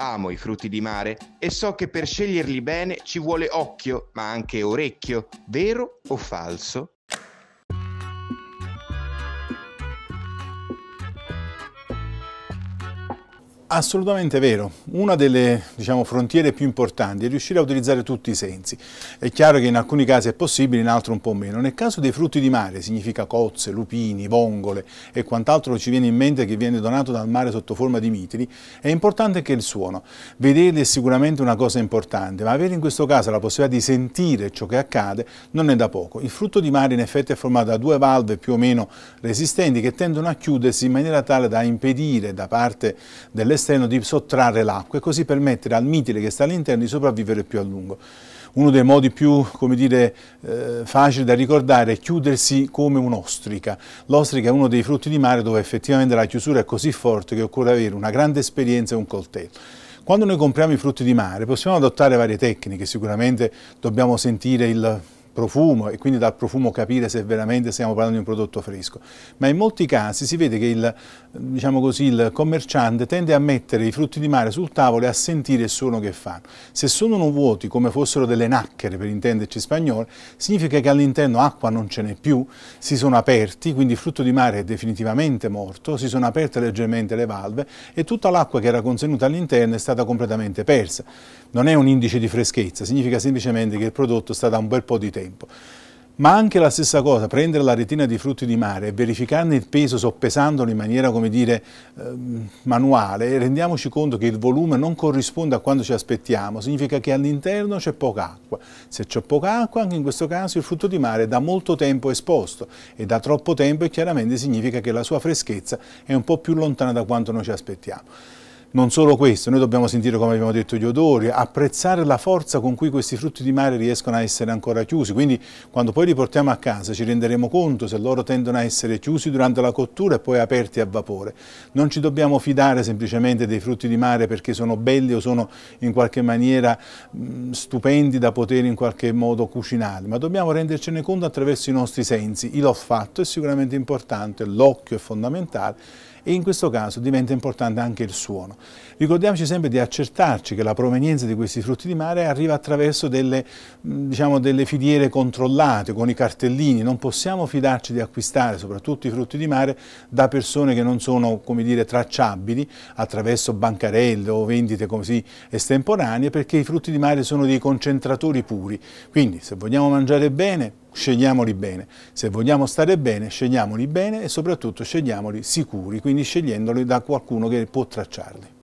Amo i frutti di mare e so che per sceglierli bene ci vuole occhio, ma anche orecchio, vero o falso? Assolutamente vero. Una delle diciamo, frontiere più importanti è riuscire a utilizzare tutti i sensi. È chiaro che in alcuni casi è possibile, in altri un po' meno. Nel caso dei frutti di mare, significa cozze, lupini, vongole e quant'altro ci viene in mente che viene donato dal mare sotto forma di mitili, è importante anche il suono. Vederli è sicuramente una cosa importante, ma avere in questo caso la possibilità di sentire ciò che accade non è da poco. Il frutto di mare in effetti è formato da due valve più o meno resistenti che tendono a chiudersi in maniera tale da impedire da parte delle all'esterno di sottrarre l'acqua e così permettere al mitile che sta all'interno di sopravvivere più a lungo. Uno dei modi più, come dire, eh, facili da ricordare è chiudersi come un'ostrica. L'ostrica è uno dei frutti di mare dove effettivamente la chiusura è così forte che occorre avere una grande esperienza e un coltello. Quando noi compriamo i frutti di mare possiamo adottare varie tecniche, sicuramente dobbiamo sentire il profumo e quindi dal profumo capire se veramente stiamo parlando di un prodotto fresco, ma in molti casi si vede che il, diciamo così, il commerciante tende a mettere i frutti di mare sul tavolo e a sentire il suono che fanno. Se sono vuoti come fossero delle nacchere per intenderci spagnolo, significa che all'interno acqua non ce n'è più, si sono aperti, quindi il frutto di mare è definitivamente morto, si sono aperte leggermente le valve e tutta l'acqua che era contenuta all'interno è stata completamente persa. Non è un indice di freschezza, significa semplicemente che il prodotto sta da un bel po' di tempo tempo. Ma anche la stessa cosa, prendere la retina di frutti di mare e verificarne il peso soppesandolo in maniera, come dire, ehm, manuale, rendiamoci conto che il volume non corrisponde a quanto ci aspettiamo, significa che all'interno c'è poca acqua. Se c'è poca acqua, anche in questo caso il frutto di mare è da molto tempo esposto e da troppo tempo chiaramente significa che la sua freschezza è un po' più lontana da quanto noi ci aspettiamo. Non solo questo, noi dobbiamo sentire, come abbiamo detto, gli odori, apprezzare la forza con cui questi frutti di mare riescono a essere ancora chiusi, quindi quando poi li portiamo a casa ci renderemo conto se loro tendono a essere chiusi durante la cottura e poi aperti a vapore. Non ci dobbiamo fidare semplicemente dei frutti di mare perché sono belli o sono in qualche maniera mh, stupendi da poter in qualche modo cucinare, ma dobbiamo rendercene conto attraverso i nostri sensi. fatto è sicuramente importante, l'occhio è fondamentale e in questo caso diventa importante anche il suono. Ricordiamoci sempre di accertarci che la provenienza di questi frutti di mare arriva attraverso delle, diciamo, delle filiere controllate, con i cartellini. Non possiamo fidarci di acquistare soprattutto i frutti di mare da persone che non sono dire, tracciabili attraverso bancarelle o vendite così estemporanee perché i frutti di mare sono dei concentratori puri. Quindi se vogliamo mangiare bene scegliamoli bene. Se vogliamo stare bene, scegliamoli bene e soprattutto scegliamoli sicuri, quindi scegliendoli da qualcuno che può tracciarli.